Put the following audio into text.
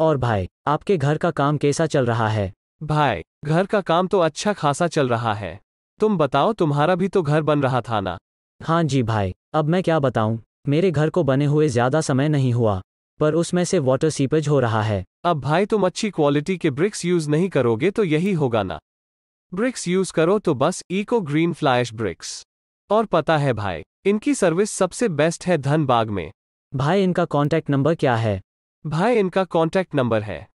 और भाई आपके घर का काम कैसा चल रहा है भाई घर का काम तो अच्छा खासा चल रहा है तुम बताओ तुम्हारा भी तो घर बन रहा था ना हाँ जी भाई अब मैं क्या बताऊँ मेरे घर को बने हुए ज्यादा समय नहीं हुआ पर उसमें से वाटर सीपेज हो रहा है अब भाई तुम अच्छी क्वालिटी के ब्रिक्स यूज नहीं करोगे तो यही होगा ना ब्रिक्स यूज करो तो बस इको ग्रीन फ्लैश ब्रिक्स और पता है भाई इनकी सर्विस सबसे बेस्ट है धनबाग में भाई इनका कॉन्टैक्ट नंबर क्या है भाई इनका कॉन्टैक्ट नंबर है